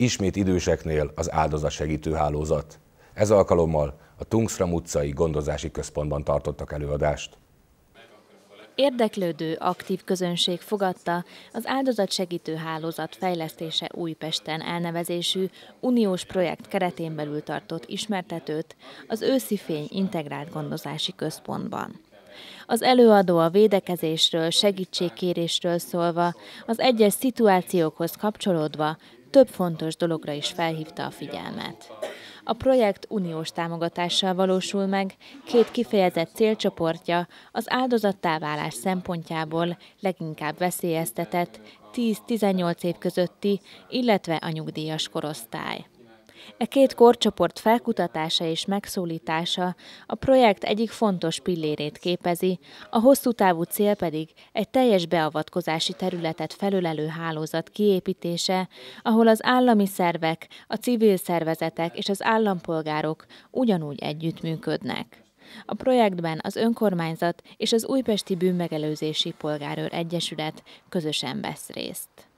ismét időseknél az áldozat segítő hálózat. Ez alkalommal a Tungsram utcai gondozási központban tartottak előadást. Érdeklődő, aktív közönség fogadta az áldozatsegítő hálózat fejlesztése Újpesten elnevezésű uniós projekt keretén belül tartott ismertetőt az Őszi Fény Integrált Gondozási Központban. Az előadó a védekezésről, segítségkérésről szólva, az egyes szituációkhoz kapcsolódva több fontos dologra is felhívta a figyelmet. A projekt uniós támogatással valósul meg, két kifejezett célcsoportja az áldozattá válás szempontjából leginkább veszélyeztetett 10-18 év közötti, illetve a nyugdíjas korosztály. E két korcsoport felkutatása és megszólítása a projekt egyik fontos pillérét képezi, a hosszú távú cél pedig egy teljes beavatkozási területet felülelő hálózat kiépítése, ahol az állami szervek, a civil szervezetek és az állampolgárok ugyanúgy együttműködnek. A projektben az önkormányzat és az Újpesti Bűnmegelőzési Polgárőr Egyesület közösen vesz részt.